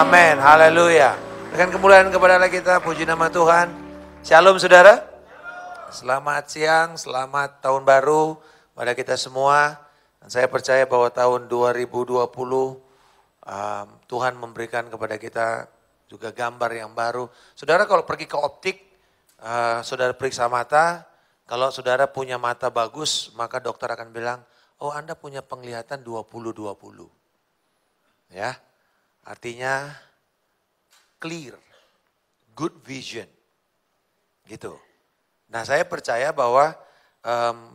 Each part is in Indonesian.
Amin. Haleluya. Dengan kemuliaan kepada Allah kita, puji nama Tuhan. Shalom saudara. Selamat siang, selamat tahun baru pada kita semua. Dan saya percaya bahwa tahun 2020 um, Tuhan memberikan kepada kita juga gambar yang baru. Saudara kalau pergi ke optik, uh, saudara periksa mata. Kalau saudara punya mata bagus, maka dokter akan bilang, oh Anda punya penglihatan 20-20. Ya, Artinya clear, good vision. Gitu. Nah saya percaya bahwa um,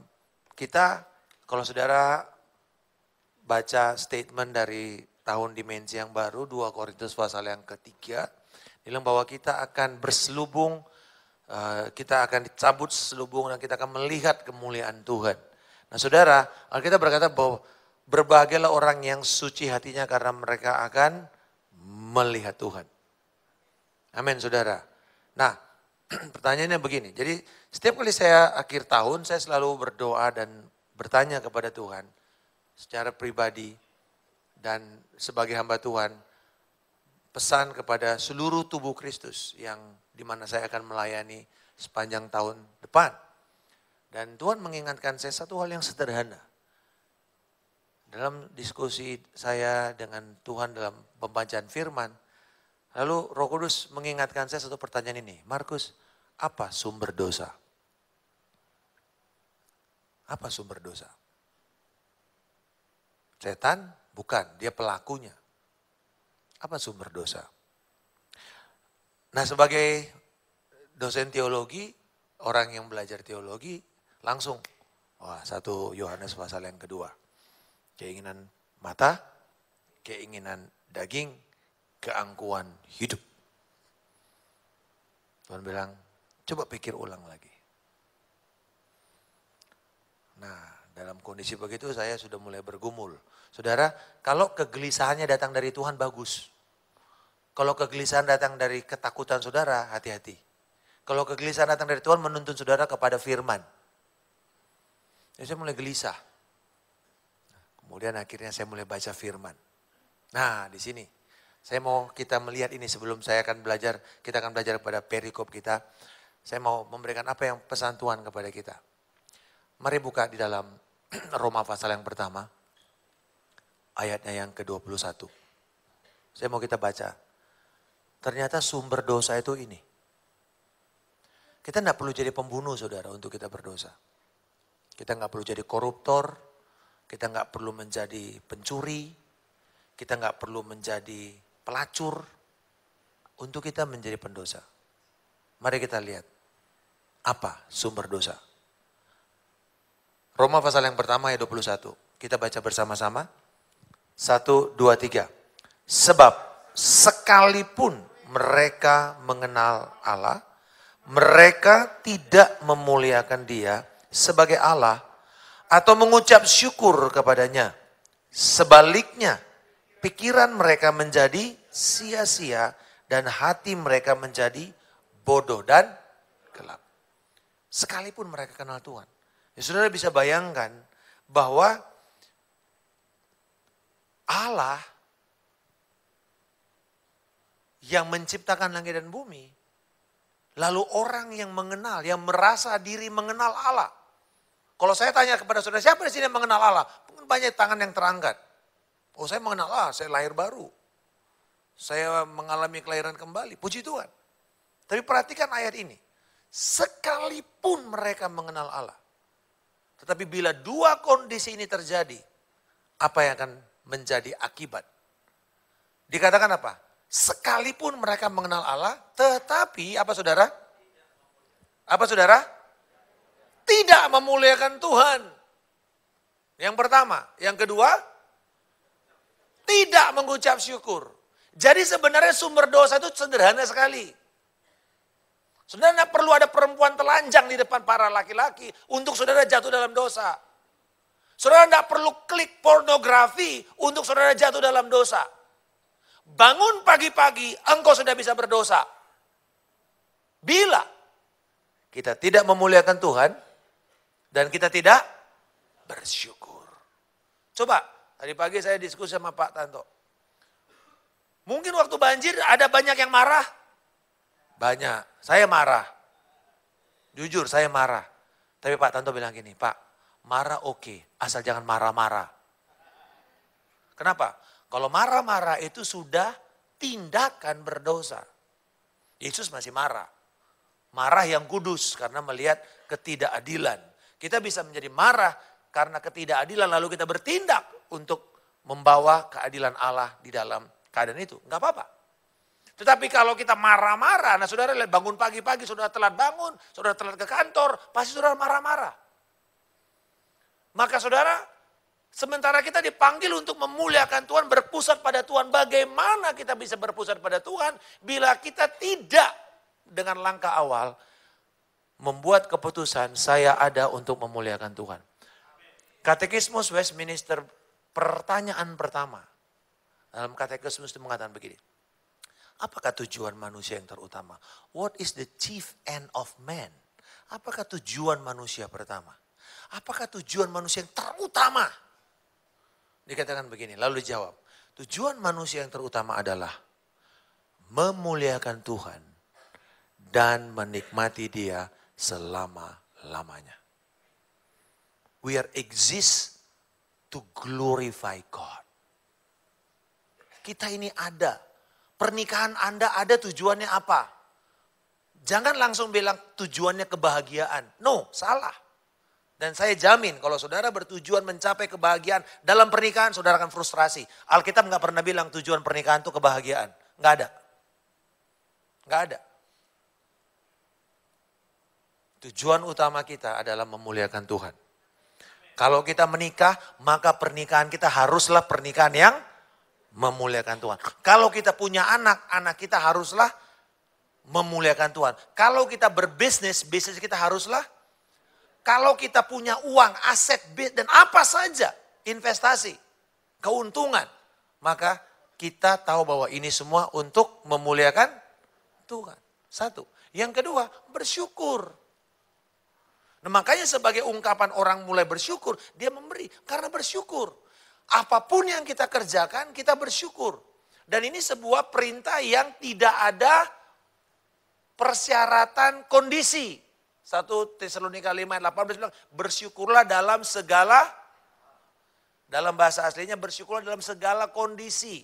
kita kalau saudara baca statement dari tahun dimensi yang baru dua Korintus pasal yang ketiga bilang bahwa kita akan berselubung eh, kita akan dicabut selubung dan kita akan melihat kemuliaan Tuhan. Nah saudara, kita berkata bahwa berbahagialah orang yang suci hatinya karena mereka akan melihat Tuhan. Amin saudara. Nah pertanyaannya begini, jadi setiap kali saya akhir tahun saya selalu berdoa dan bertanya kepada Tuhan secara pribadi dan sebagai hamba Tuhan pesan kepada seluruh tubuh Kristus yang di mana saya akan melayani sepanjang tahun depan. Dan Tuhan mengingatkan saya satu hal yang sederhana dalam diskusi saya dengan Tuhan dalam pembacaan firman, lalu Roh Kudus mengingatkan saya satu pertanyaan ini, Markus, apa sumber dosa? Apa sumber dosa? Setan? Bukan, dia pelakunya. Apa sumber dosa? Nah sebagai dosen teologi, orang yang belajar teologi langsung, wah satu Yohanes pasal yang kedua. Keinginan mata, keinginan daging, keangkuhan hidup. Tuhan bilang, coba pikir ulang lagi. Nah, dalam kondisi begitu saya sudah mulai bergumul. Saudara, kalau kegelisahannya datang dari Tuhan bagus. Kalau kegelisahan datang dari ketakutan saudara, hati-hati. Kalau kegelisahan datang dari Tuhan menuntun saudara kepada firman. Jadi ya, saya mulai gelisah. Kemudian akhirnya saya mulai baca firman. Nah, di sini saya mau kita melihat ini sebelum saya akan belajar, kita akan belajar pada perikop kita. Saya mau memberikan apa yang pesan Tuhan kepada kita. Mari buka di dalam Roma pasal yang pertama, ayatnya yang ke-21. Saya mau kita baca. Ternyata sumber dosa itu ini. Kita tidak perlu jadi pembunuh saudara untuk kita berdosa. Kita nggak perlu jadi koruptor, kita nggak perlu menjadi pencuri, kita nggak perlu menjadi pelacur, untuk kita menjadi pendosa. Mari kita lihat apa sumber dosa. Roma pasal yang pertama ayat 21. Kita baca bersama-sama. satu dua tiga. Sebab sekalipun mereka mengenal Allah, mereka tidak memuliakan dia sebagai Allah, atau mengucap syukur kepadanya. Sebaliknya, pikiran mereka menjadi sia-sia dan hati mereka menjadi bodoh dan gelap. Sekalipun mereka kenal Tuhan. Ya saudara bisa bayangkan bahwa Allah yang menciptakan langit dan bumi, lalu orang yang mengenal, yang merasa diri mengenal Allah, kalau saya tanya kepada saudara, siapa di sini yang mengenal Allah? Mungkin banyak tangan yang terangkat. Oh saya mengenal Allah, saya lahir baru. Saya mengalami kelahiran kembali, puji Tuhan. Tapi perhatikan ayat ini. Sekalipun mereka mengenal Allah. Tetapi bila dua kondisi ini terjadi, apa yang akan menjadi akibat? Dikatakan apa? Sekalipun mereka mengenal Allah, tetapi apa saudara? Apa saudara? tidak memuliakan Tuhan. Yang pertama, yang kedua, tidak mengucap syukur. Jadi sebenarnya sumber dosa itu sederhana sekali. Sebenarnya perlu ada perempuan telanjang di depan para laki-laki untuk saudara jatuh dalam dosa. Saudara tidak perlu klik pornografi untuk saudara jatuh dalam dosa. Bangun pagi-pagi, engkau sudah bisa berdosa. Bila kita tidak memuliakan Tuhan, dan kita tidak bersyukur. Coba tadi pagi saya diskusi sama Pak Tanto. Mungkin waktu banjir ada banyak yang marah. Banyak. Saya marah. Jujur saya marah. Tapi Pak Tanto bilang gini, Pak, marah oke, okay, asal jangan marah-marah. Kenapa? Kalau marah-marah itu sudah tindakan berdosa. Yesus masih marah. Marah yang kudus karena melihat ketidakadilan. Kita bisa menjadi marah karena ketidakadilan lalu kita bertindak untuk membawa keadilan Allah di dalam keadaan itu. Enggak apa-apa. Tetapi kalau kita marah-marah, nah saudara lihat bangun pagi-pagi, saudara telat bangun, saudara telat ke kantor, pasti saudara marah-marah. Maka saudara, sementara kita dipanggil untuk memuliakan Tuhan, berpusat pada Tuhan, bagaimana kita bisa berpusat pada Tuhan bila kita tidak dengan langkah awal membuat keputusan saya ada untuk memuliakan Tuhan. Katekismus Westminster pertanyaan pertama dalam katekismus itu mengatakan begini. Apakah tujuan manusia yang terutama? What is the chief end of man? Apakah tujuan manusia pertama? Apakah tujuan manusia yang terutama? Dikatakan begini, lalu dijawab, Tujuan manusia yang terutama adalah memuliakan Tuhan dan menikmati dia selama-lamanya. We are exist to glorify God. Kita ini ada. Pernikahan Anda ada tujuannya apa? Jangan langsung bilang tujuannya kebahagiaan. No, salah. Dan saya jamin kalau saudara bertujuan mencapai kebahagiaan dalam pernikahan saudara akan frustrasi. Alkitab nggak pernah bilang tujuan pernikahan itu kebahagiaan. Nggak ada. Nggak ada. Tujuan utama kita adalah memuliakan Tuhan. Kalau kita menikah, maka pernikahan kita haruslah pernikahan yang memuliakan Tuhan. Kalau kita punya anak, anak kita haruslah memuliakan Tuhan. Kalau kita berbisnis, bisnis kita haruslah. Kalau kita punya uang, aset, dan apa saja, investasi, keuntungan, maka kita tahu bahwa ini semua untuk memuliakan Tuhan. Satu. Yang kedua, bersyukur. Nah, makanya sebagai ungkapan orang mulai bersyukur, dia memberi karena bersyukur. Apapun yang kita kerjakan, kita bersyukur. Dan ini sebuah perintah yang tidak ada persyaratan kondisi. satu Tesalonika 5 ayat 18 bilang, bersyukurlah dalam segala, dalam bahasa aslinya bersyukurlah dalam segala kondisi.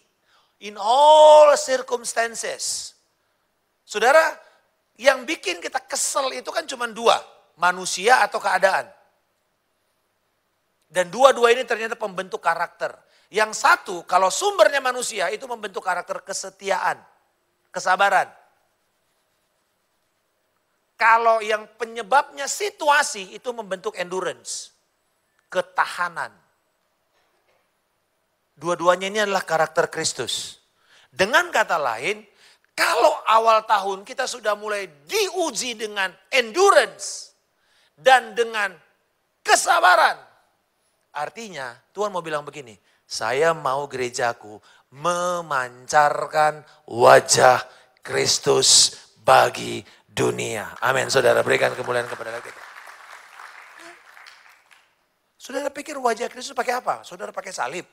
In all circumstances. Saudara, yang bikin kita kesel itu kan cuma dua manusia atau keadaan. Dan dua-dua ini ternyata pembentuk karakter. Yang satu, kalau sumbernya manusia itu membentuk karakter kesetiaan, kesabaran. Kalau yang penyebabnya situasi itu membentuk endurance, ketahanan. Dua-duanya ini adalah karakter Kristus. Dengan kata lain, kalau awal tahun kita sudah mulai diuji dengan endurance, dan dengan kesabaran. Artinya Tuhan mau bilang begini, saya mau gerejaku memancarkan wajah Kristus bagi dunia. Amin saudara, berikan kemuliaan kepada kita. Saudara pikir wajah Kristus pakai apa? Saudara pakai salib?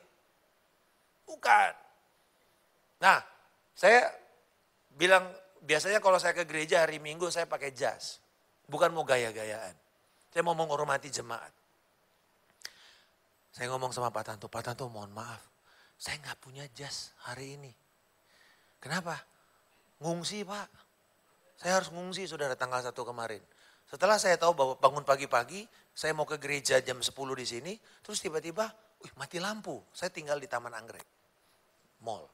Bukan. Nah, saya bilang biasanya kalau saya ke gereja hari Minggu saya pakai jas. Bukan mau gaya-gayaan. Saya mau menghormati jemaat. Saya ngomong sama Pak Tanto, Pak Tanto mohon maaf. Saya nggak punya jas hari ini. Kenapa? Ngungsi Pak. Saya harus ngungsi saudara tanggal satu kemarin. Setelah saya tahu bahwa bangun pagi-pagi, saya mau ke gereja jam 10 di sini, terus tiba-tiba mati lampu. Saya tinggal di Taman Anggrek, mall.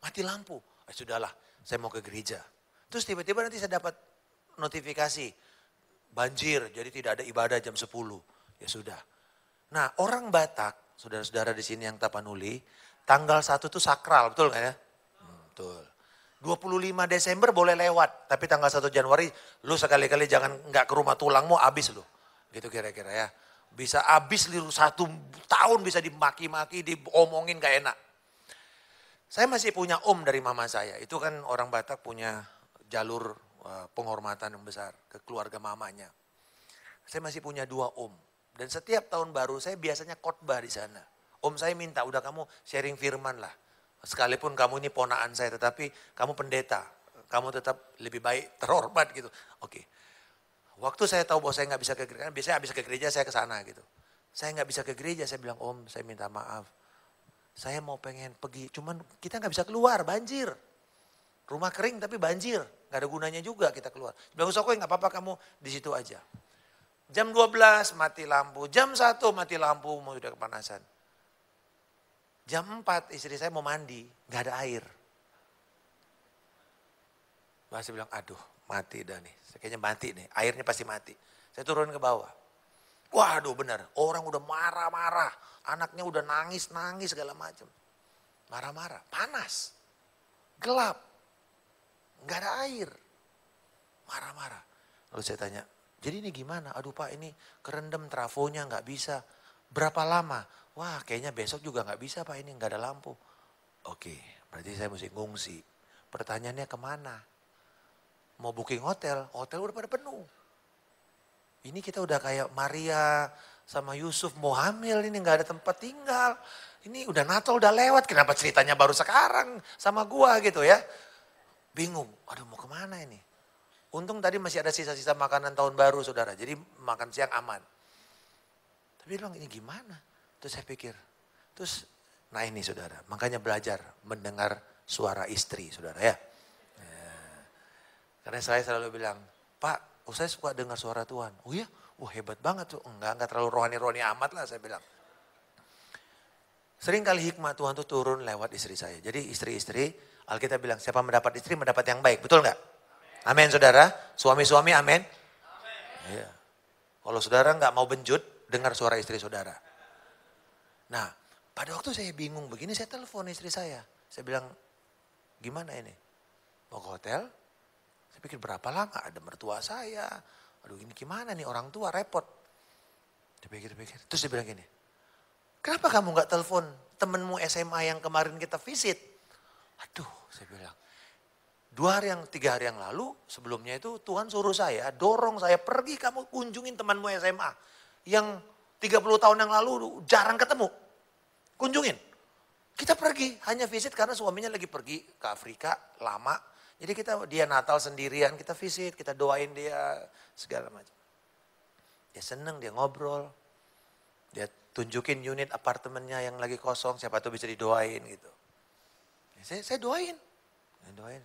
Mati lampu. Eh, sudahlah, saya mau ke gereja. Terus tiba-tiba nanti saya dapat notifikasi, banjir, jadi tidak ada ibadah jam 10. Ya sudah. Nah orang Batak, saudara-saudara di sini yang Tapanuli, tanggal 1 itu sakral, betul nggak ya? Hmm, betul. 25 Desember boleh lewat, tapi tanggal 1 Januari lu sekali-kali jangan nggak ke rumah tulangmu habis lu. Gitu kira-kira ya. Bisa habis liru satu tahun bisa dimaki-maki, diomongin gak enak. Saya masih punya om dari mama saya, itu kan orang Batak punya jalur Eh, penghormatan yang besar ke keluarga mamanya. Saya masih punya dua om. Dan setiap tahun baru saya biasanya khotbah di sana. Om saya minta, udah kamu sharing firman lah. Sekalipun kamu ini ponaan saya, tetapi kamu pendeta. Kamu tetap lebih baik, terhormat gitu. Oke. Waktu saya tahu bahwa saya nggak bisa ke gereja, kan biasanya habis ke gereja saya ke sana gitu. Saya nggak bisa ke gereja, saya bilang, om saya minta maaf. Saya mau pengen pergi, cuman kita nggak bisa keluar, banjir. Rumah kering tapi banjir Gak ada gunanya juga kita keluar. Bilang usah kok gak apa-apa kamu di situ aja. Jam 12 mati lampu, jam 1 mati lampu mau udah kepanasan. Jam 4 istri saya mau mandi, gak ada air. Masih bilang, aduh mati dah nih, kayaknya mati nih, airnya pasti mati. Saya turun ke bawah. Waduh benar, orang udah marah-marah, anaknya udah nangis-nangis segala macam. Marah-marah, panas, gelap nggak ada air. Marah-marah. Lalu saya tanya, jadi ini gimana? Aduh pak ini kerendam trafonya nggak bisa. Berapa lama? Wah kayaknya besok juga nggak bisa pak ini nggak ada lampu. Oke berarti saya mesti ngungsi. Pertanyaannya kemana? Mau booking hotel, hotel udah pada penuh. Ini kita udah kayak Maria sama Yusuf mau hamil ini nggak ada tempat tinggal. Ini udah Natal udah lewat kenapa ceritanya baru sekarang sama gua gitu ya bingung, aduh mau kemana ini? Untung tadi masih ada sisa-sisa makanan tahun baru saudara, jadi makan siang aman. Tapi bilang ini gimana? Terus saya pikir, terus nah ini saudara, makanya belajar mendengar suara istri saudara ya. karena saya selalu bilang, Pak, oh saya suka dengar suara Tuhan. Oh iya, wah oh, hebat banget tuh. Enggak, enggak terlalu rohani-rohani amat lah saya bilang. Sering kali hikmat Tuhan tuh turun lewat istri saya. Jadi istri-istri Alkitab bilang siapa mendapat istri mendapat yang baik, betul nggak? Amin saudara, suami-suami amin. Ya. Kalau saudara nggak mau benjut, dengar suara istri saudara. Nah, pada waktu saya bingung begini, saya telepon istri saya. Saya bilang, gimana ini? Mau ke hotel? Saya pikir berapa lama ada mertua saya. Aduh ini gimana nih orang tua repot. pikir pikir Terus dia bilang gini, kenapa kamu nggak telepon temenmu SMA yang kemarin kita visit? Aduh, saya bilang. Dua hari yang, tiga hari yang lalu sebelumnya itu Tuhan suruh saya, dorong saya pergi kamu kunjungin temanmu SMA. Yang 30 tahun yang lalu jarang ketemu. Kunjungin. Kita pergi, hanya visit karena suaminya lagi pergi ke Afrika lama. Jadi kita dia Natal sendirian, kita visit, kita doain dia segala macam. Dia seneng, dia ngobrol. Dia tunjukin unit apartemennya yang lagi kosong, siapa tuh bisa didoain gitu. Ya, saya, saya doain. Saya doain.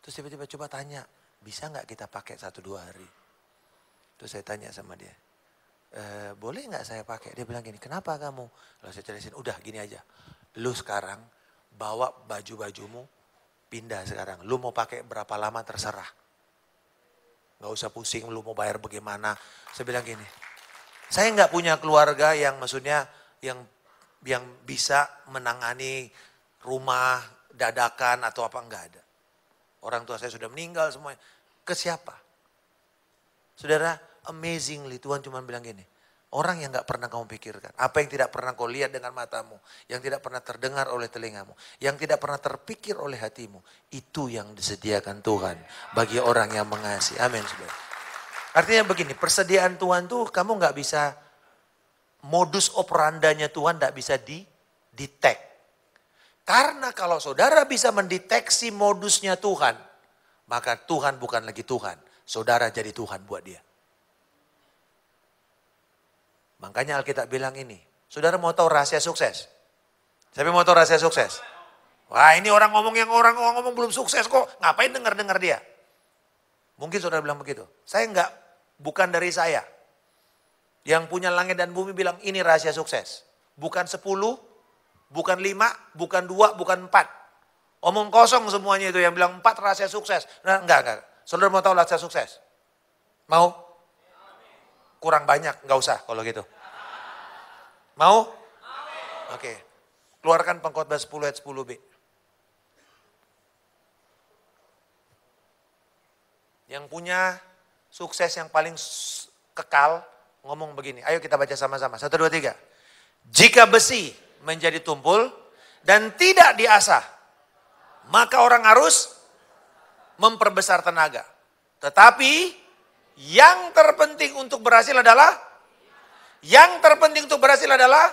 Terus tiba-tiba coba tanya, bisa nggak kita pakai satu dua hari? Terus saya tanya sama dia, e, boleh nggak saya pakai? Dia bilang gini, kenapa kamu? Lalu saya jelasin, udah gini aja. Lu sekarang bawa baju-bajumu, pindah sekarang. Lu mau pakai berapa lama terserah. Gak usah pusing lu mau bayar bagaimana. Saya bilang gini, saya nggak punya keluarga yang maksudnya yang yang bisa menangani rumah dadakan atau apa enggak ada. Orang tua saya sudah meninggal semuanya. Ke siapa? Saudara, amazingly Tuhan cuma bilang gini, orang yang gak pernah kamu pikirkan, apa yang tidak pernah kau lihat dengan matamu, yang tidak pernah terdengar oleh telingamu, yang tidak pernah terpikir oleh hatimu, itu yang disediakan Tuhan bagi orang yang mengasihi. Amin, Artinya begini, persediaan Tuhan tuh kamu gak bisa modus operandanya Tuhan gak bisa di detect. Karena kalau saudara bisa mendeteksi modusnya Tuhan, maka Tuhan bukan lagi Tuhan. Saudara jadi Tuhan buat dia. Makanya Alkitab bilang ini, saudara mau tahu rahasia sukses? Siapa mau tahu rahasia sukses? Wah ini orang ngomong yang orang, ngomong belum sukses kok, ngapain dengar-dengar dia? Mungkin saudara bilang begitu. Saya enggak, bukan dari saya. Yang punya langit dan bumi bilang ini rahasia sukses. Bukan sepuluh, bukan lima, bukan dua, bukan empat. Omong kosong semuanya itu yang bilang empat rahasia sukses. Nah, enggak, enggak. Saudara mau tahu rahasia sukses? Mau? Kurang banyak, enggak usah kalau gitu. Mau? Oke. Okay. Keluarkan pengkhotbah 10 ayat 10 B. Yang punya sukses yang paling kekal ngomong begini. Ayo kita baca sama-sama. Satu, dua, tiga. Jika besi menjadi tumpul dan tidak diasah, maka orang harus memperbesar tenaga. Tetapi yang terpenting untuk berhasil adalah yang terpenting untuk berhasil adalah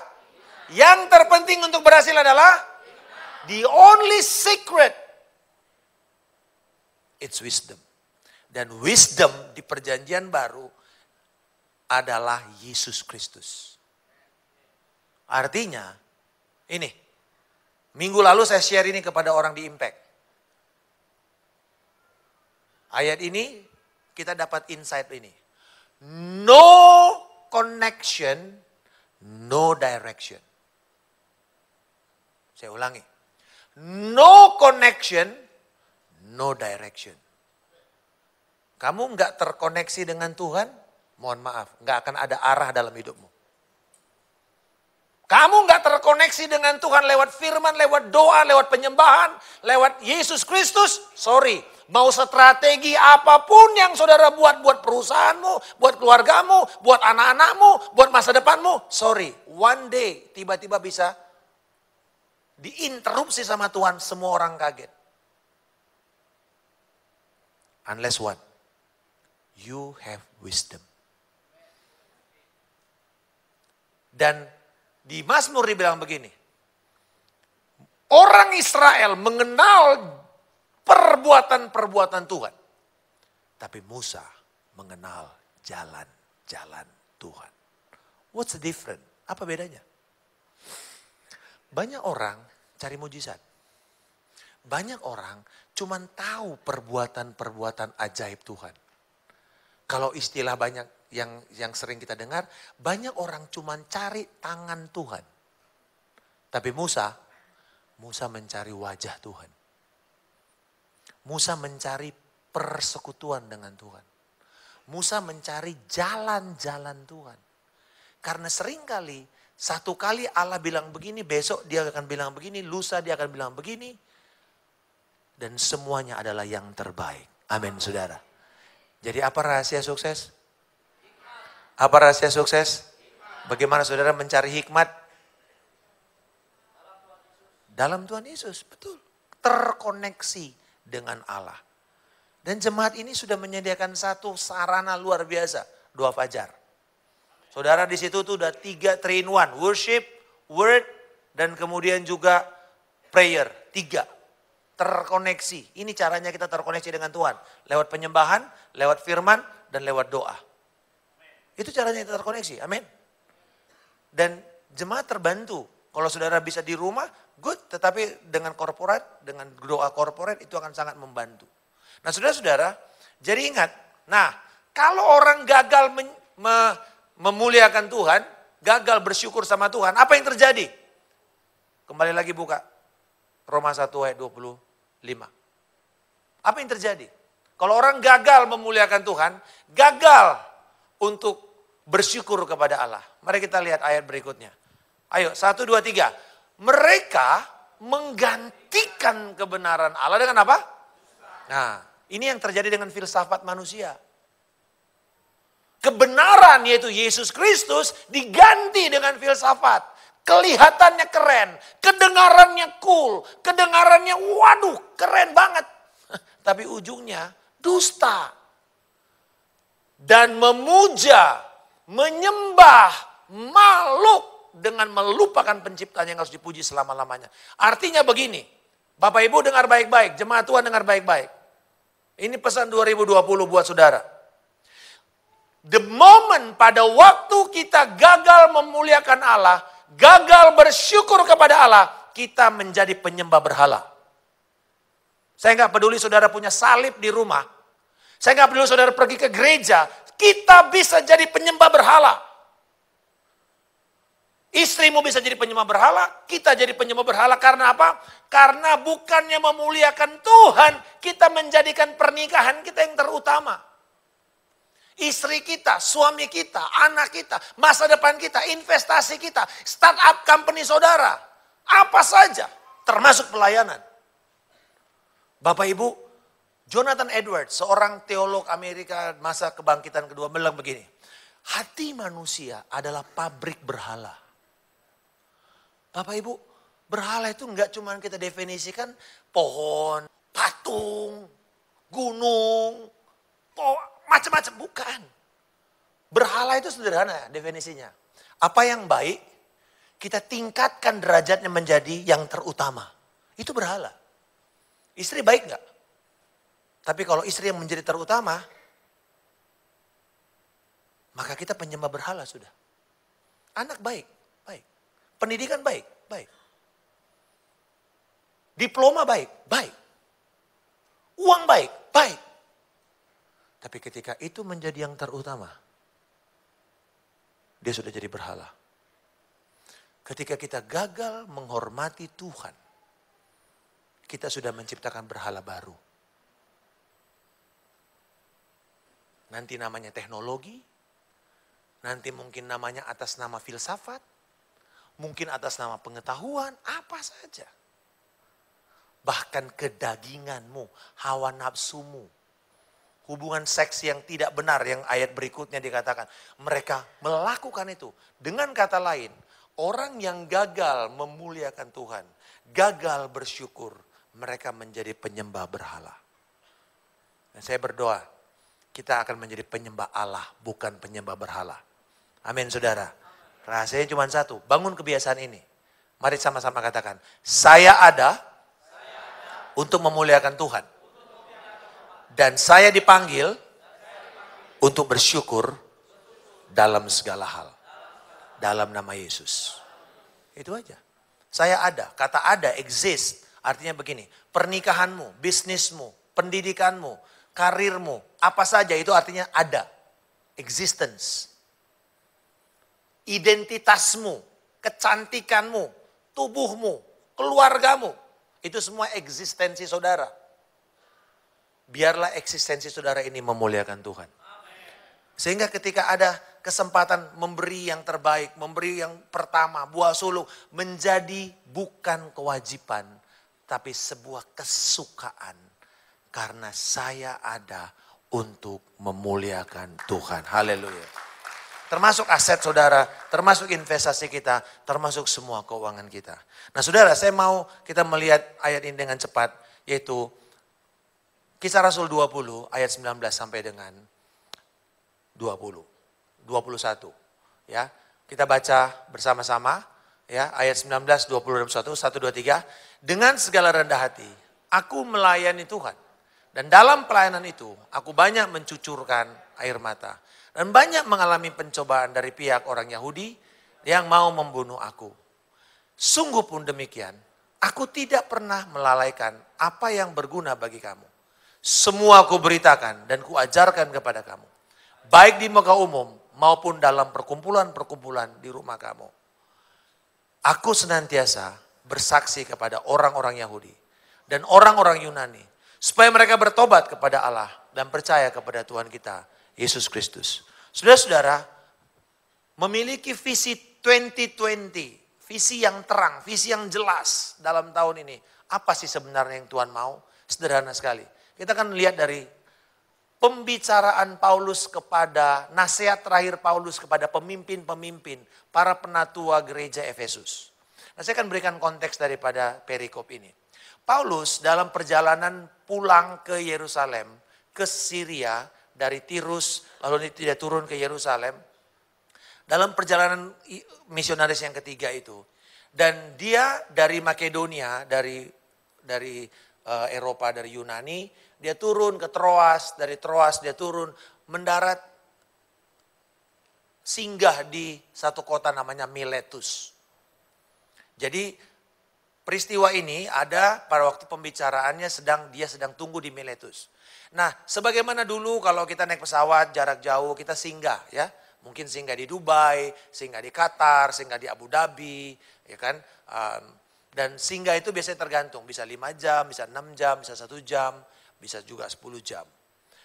yang terpenting untuk berhasil adalah the only secret it's wisdom. Dan wisdom di perjanjian baru adalah Yesus Kristus. Artinya, ini. Minggu lalu saya share ini kepada orang di Impact. Ayat ini kita dapat insight ini. No connection, no direction. Saya ulangi. No connection, no direction. Kamu nggak terkoneksi dengan Tuhan, mohon maaf, nggak akan ada arah dalam hidupmu. Kamu nggak terkoneksi dengan Tuhan lewat firman, lewat doa, lewat penyembahan, lewat Yesus Kristus, sorry. Mau strategi apapun yang saudara buat, buat perusahaanmu, buat keluargamu, buat anak-anakmu, buat masa depanmu, sorry. One day tiba-tiba bisa diinterupsi sama Tuhan, semua orang kaget. Unless what? You have wisdom. Dan di Mazmur dibilang begini. Orang Israel mengenal perbuatan-perbuatan Tuhan. Tapi Musa mengenal jalan-jalan Tuhan. What's the difference? Apa bedanya? Banyak orang cari mujizat. Banyak orang cuman tahu perbuatan-perbuatan ajaib Tuhan. Kalau istilah banyak yang yang sering kita dengar, banyak orang cuma cari tangan Tuhan. Tapi Musa, Musa mencari wajah Tuhan. Musa mencari persekutuan dengan Tuhan. Musa mencari jalan-jalan Tuhan. Karena seringkali, satu kali Allah bilang begini, besok dia akan bilang begini, lusa dia akan bilang begini. Dan semuanya adalah yang terbaik. Amin saudara. Jadi apa rahasia sukses? Apa rahasia sukses? Bagaimana saudara mencari hikmat? Dalam Tuhan Yesus, betul. Terkoneksi dengan Allah. Dan jemaat ini sudah menyediakan satu sarana luar biasa, doa fajar. Saudara di situ tuh udah tiga train one, worship, word, dan kemudian juga prayer, tiga. Terkoneksi, ini caranya kita terkoneksi dengan Tuhan. Lewat penyembahan, lewat firman, dan lewat doa. Itu caranya terkoneksi, amin. Dan jemaat terbantu. Kalau saudara bisa di rumah, good. Tetapi dengan korporat, dengan doa korporat itu akan sangat membantu. Nah saudara-saudara, jadi ingat. Nah, kalau orang gagal men, me, memuliakan Tuhan, gagal bersyukur sama Tuhan, apa yang terjadi? Kembali lagi buka. Roma 1 ayat 25. Apa yang terjadi? Kalau orang gagal memuliakan Tuhan, gagal untuk bersyukur kepada Allah. Mari kita lihat ayat berikutnya. Ayo, satu, dua, tiga. Mereka menggantikan kebenaran Allah dengan apa? Nah, ini yang terjadi dengan filsafat manusia. Kebenaran yaitu Yesus Kristus diganti dengan filsafat. Kelihatannya keren, kedengarannya cool, kedengarannya waduh keren banget. Tapi ujungnya dusta. Dan memuja menyembah makhluk dengan melupakan penciptanya yang harus dipuji selama-lamanya. Artinya begini, Bapak Ibu dengar baik-baik, jemaat Tuhan dengar baik-baik. Ini pesan 2020 buat saudara. The moment pada waktu kita gagal memuliakan Allah, gagal bersyukur kepada Allah, kita menjadi penyembah berhala. Saya nggak peduli saudara punya salib di rumah. Saya nggak peduli saudara pergi ke gereja. Kita bisa jadi penyembah berhala. Istrimu bisa jadi penyembah berhala, kita jadi penyembah berhala karena apa? Karena bukannya memuliakan Tuhan, kita menjadikan pernikahan kita yang terutama. Istri kita, suami kita, anak kita, masa depan kita, investasi kita, startup company saudara, apa saja termasuk pelayanan. Bapak Ibu, Jonathan Edwards, seorang teolog Amerika masa kebangkitan kedua, bilang begini. Hati manusia adalah pabrik berhala. Bapak Ibu, berhala itu nggak cuma kita definisikan pohon, patung, gunung, macam-macam. Bukan. Berhala itu sederhana definisinya. Apa yang baik, kita tingkatkan derajatnya menjadi yang terutama. Itu berhala. Istri baik nggak? Tapi kalau istri yang menjadi terutama, maka kita penyembah berhala sudah. Anak baik, baik. Pendidikan baik, baik. Diploma baik, baik. Uang baik, baik. Tapi ketika itu menjadi yang terutama, dia sudah jadi berhala. Ketika kita gagal menghormati Tuhan, kita sudah menciptakan berhala baru. Nanti namanya teknologi, nanti mungkin namanya atas nama filsafat, mungkin atas nama pengetahuan, apa saja. Bahkan kedaginganmu, hawa nafsumu, hubungan seks yang tidak benar yang ayat berikutnya dikatakan. Mereka melakukan itu. Dengan kata lain, orang yang gagal memuliakan Tuhan, gagal bersyukur, mereka menjadi penyembah berhala. Dan saya berdoa, kita akan menjadi penyembah Allah, bukan penyembah berhala. Amin saudara. Rahasianya cuma satu, bangun kebiasaan ini. Mari sama-sama katakan, saya ada, untuk memuliakan Tuhan. Dan saya dipanggil untuk bersyukur dalam segala hal. Dalam nama Yesus. Itu aja. Saya ada, kata ada, exist. Artinya begini, pernikahanmu, bisnismu, pendidikanmu, karirmu, apa saja itu artinya ada. Existence. Identitasmu, kecantikanmu, tubuhmu, keluargamu. Itu semua eksistensi saudara. Biarlah eksistensi saudara ini memuliakan Tuhan. Sehingga ketika ada kesempatan memberi yang terbaik, memberi yang pertama, buah suluk, menjadi bukan kewajiban, tapi sebuah kesukaan. Karena saya ada untuk memuliakan Tuhan. Haleluya. Termasuk aset saudara, termasuk investasi kita, termasuk semua keuangan kita. Nah saudara, saya mau kita melihat ayat ini dengan cepat, yaitu Kisah Rasul 20 ayat 19 sampai dengan 20. 21 ya. Kita baca bersama-sama ya ayat 19 20 21 1 2 3 dengan segala rendah hati aku melayani Tuhan dan dalam pelayanan itu, aku banyak mencucurkan air mata. Dan banyak mengalami pencobaan dari pihak orang Yahudi yang mau membunuh aku. Sungguh pun demikian, aku tidak pernah melalaikan apa yang berguna bagi kamu. Semua aku beritakan dan kuajarkan kepada kamu. Baik di muka umum maupun dalam perkumpulan-perkumpulan di rumah kamu. Aku senantiasa bersaksi kepada orang-orang Yahudi dan orang-orang Yunani Supaya mereka bertobat kepada Allah dan percaya kepada Tuhan kita, Yesus Kristus. Saudara-saudara, memiliki visi 2020, visi yang terang, visi yang jelas dalam tahun ini. Apa sih sebenarnya yang Tuhan mau? Sederhana sekali. Kita akan lihat dari pembicaraan Paulus kepada nasihat terakhir Paulus kepada pemimpin-pemimpin para penatua gereja Efesus. Nah, saya akan berikan konteks daripada perikop ini. Paulus dalam perjalanan pulang ke Yerusalem, ke Syria dari Tirus, lalu dia turun ke Yerusalem. Dalam perjalanan misionaris yang ketiga itu, dan dia dari Makedonia, dari dari uh, Eropa, dari Yunani, dia turun ke Troas, dari Troas dia turun mendarat singgah di satu kota namanya Miletus. Jadi peristiwa ini ada pada waktu pembicaraannya sedang dia sedang tunggu di Miletus. Nah, sebagaimana dulu kalau kita naik pesawat jarak jauh kita singgah ya. Mungkin singgah di Dubai, singgah di Qatar, singgah di Abu Dhabi, ya kan? Ehm, dan singgah itu biasanya tergantung, bisa 5 jam, bisa 6 jam, bisa 1 jam, bisa juga 10 jam.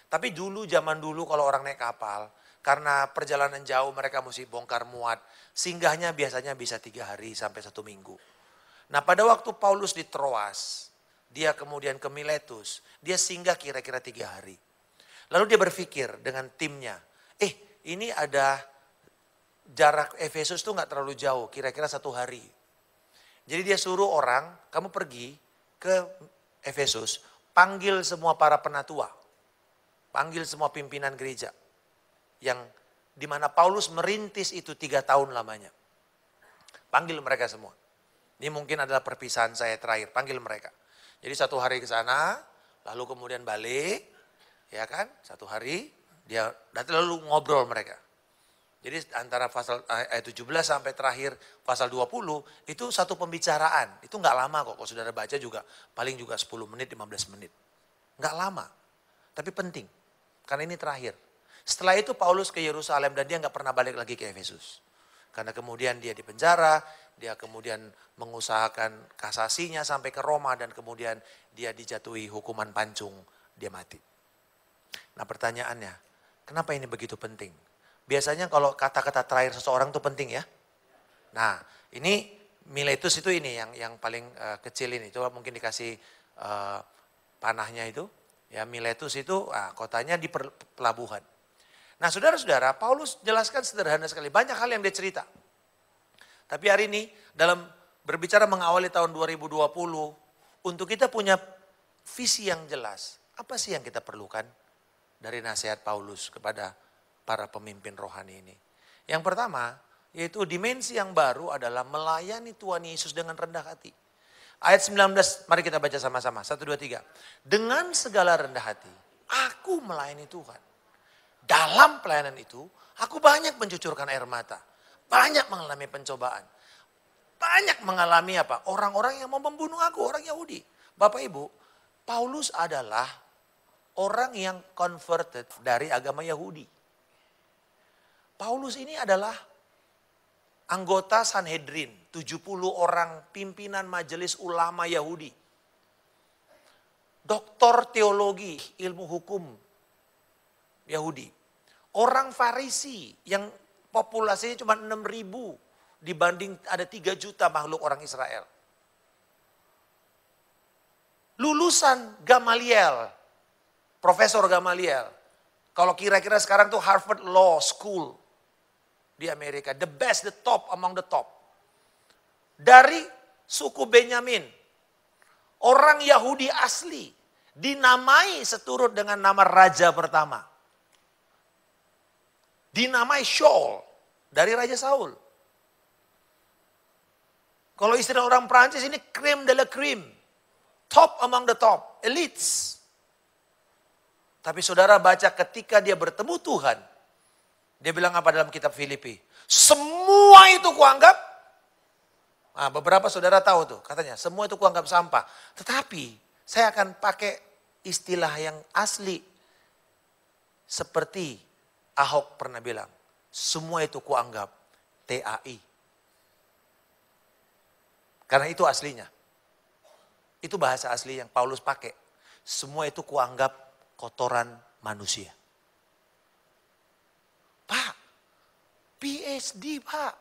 Tapi dulu zaman dulu kalau orang naik kapal, karena perjalanan jauh mereka mesti bongkar muat, singgahnya biasanya bisa tiga hari sampai satu minggu. Nah pada waktu Paulus di Troas, dia kemudian ke Miletus, dia singgah kira-kira tiga hari. Lalu dia berpikir dengan timnya, eh ini ada jarak Efesus tuh nggak terlalu jauh, kira-kira satu hari. Jadi dia suruh orang, kamu pergi ke Efesus, panggil semua para penatua, panggil semua pimpinan gereja. Yang dimana Paulus merintis itu tiga tahun lamanya. Panggil mereka semua. Ini mungkin adalah perpisahan saya terakhir, panggil mereka. Jadi satu hari ke sana, lalu kemudian balik, ya kan? Satu hari dia datang lalu ngobrol mereka. Jadi antara pasal eh, ayat 17 sampai terakhir pasal 20 itu satu pembicaraan. Itu nggak lama kok kalau saudara baca juga paling juga 10 menit 15 menit. Nggak lama. Tapi penting. Karena ini terakhir. Setelah itu Paulus ke Yerusalem dan dia nggak pernah balik lagi ke Efesus. Karena kemudian dia dipenjara, dia kemudian mengusahakan kasasinya sampai ke Roma dan kemudian dia dijatuhi hukuman pancung, dia mati. Nah pertanyaannya, kenapa ini begitu penting? Biasanya kalau kata-kata terakhir seseorang itu penting ya. Nah ini Miletus itu ini yang yang paling uh, kecil ini, coba mungkin dikasih uh, panahnya itu. Ya Miletus itu uh, kotanya di pelabuhan. Nah saudara-saudara, Paulus jelaskan sederhana sekali, banyak hal yang dia cerita. Tapi hari ini dalam berbicara mengawali tahun 2020, untuk kita punya visi yang jelas, apa sih yang kita perlukan dari nasihat Paulus kepada para pemimpin rohani ini? Yang pertama, yaitu dimensi yang baru adalah melayani Tuhan Yesus dengan rendah hati. Ayat 19, mari kita baca sama-sama. 1, 2, 3. Dengan segala rendah hati, aku melayani Tuhan. Dalam pelayanan itu, aku banyak mencucurkan air mata banyak mengalami pencobaan. Banyak mengalami apa? Orang-orang yang mau membunuh aku, orang Yahudi. Bapak Ibu, Paulus adalah orang yang converted dari agama Yahudi. Paulus ini adalah anggota Sanhedrin, 70 orang pimpinan majelis ulama Yahudi. Doktor teologi, ilmu hukum Yahudi. Orang Farisi yang populasinya cuma 6 ribu dibanding ada 3 juta makhluk orang Israel. Lulusan Gamaliel, Profesor Gamaliel. Kalau kira-kira sekarang tuh Harvard Law School di Amerika. The best, the top among the top. Dari suku Benyamin. Orang Yahudi asli dinamai seturut dengan nama raja pertama dinamai Shaul dari Raja Saul. Kalau istilah orang Prancis ini krim de la cream. Top among the top, elites. Tapi saudara baca ketika dia bertemu Tuhan, dia bilang apa dalam kitab Filipi? Semua itu kuanggap, nah, beberapa saudara tahu tuh katanya, semua itu kuanggap sampah. Tetapi saya akan pakai istilah yang asli. Seperti Ahok pernah bilang, semua itu kuanggap TAI. Karena itu aslinya. Itu bahasa asli yang Paulus pakai. Semua itu kuanggap kotoran manusia. Pak, PhD pak,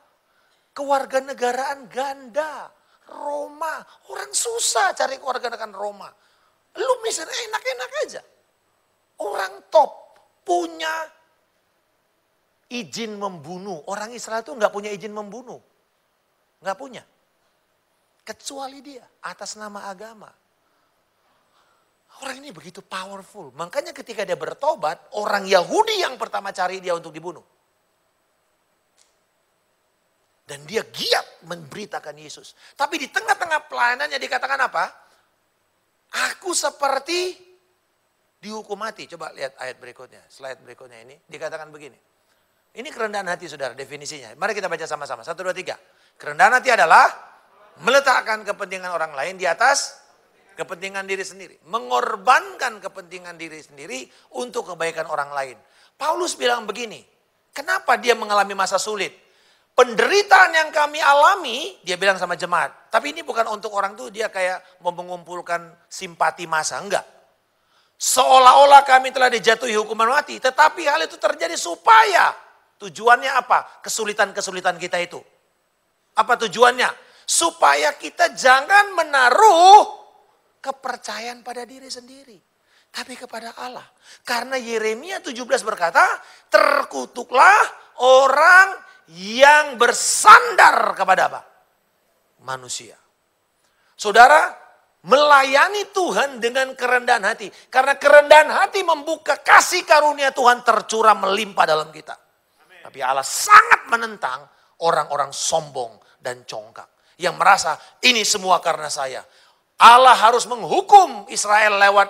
kewarganegaraan ganda, Roma. Orang susah cari kewarganegaraan Roma. Lu misalnya enak-enak aja. Orang top, punya izin membunuh. Orang Israel itu nggak punya izin membunuh. Nggak punya. Kecuali dia atas nama agama. Orang ini begitu powerful. Makanya ketika dia bertobat, orang Yahudi yang pertama cari dia untuk dibunuh. Dan dia giat memberitakan Yesus. Tapi di tengah-tengah pelayanannya dikatakan apa? Aku seperti dihukum mati. Coba lihat ayat berikutnya, slide berikutnya ini. Dikatakan begini. Ini kerendahan hati saudara definisinya. Mari kita baca sama-sama. Satu, dua, tiga. Kerendahan hati adalah meletakkan kepentingan orang lain di atas kepentingan diri sendiri. Mengorbankan kepentingan diri sendiri untuk kebaikan orang lain. Paulus bilang begini, kenapa dia mengalami masa sulit? penderitaan yang kami alami, dia bilang sama jemaat. Tapi ini bukan untuk orang tuh dia kayak mau mengumpulkan simpati masa, enggak. Seolah-olah kami telah dijatuhi hukuman mati, tetapi hal itu terjadi supaya Tujuannya apa? Kesulitan-kesulitan kita itu. Apa tujuannya? Supaya kita jangan menaruh kepercayaan pada diri sendiri. Tapi kepada Allah. Karena Yeremia 17 berkata, terkutuklah orang yang bersandar kepada apa? Manusia. Saudara, melayani Tuhan dengan kerendahan hati. Karena kerendahan hati membuka kasih karunia Tuhan tercurah melimpah dalam kita tapi Allah sangat menentang orang-orang sombong dan congkak. Yang merasa ini semua karena saya. Allah harus menghukum Israel lewat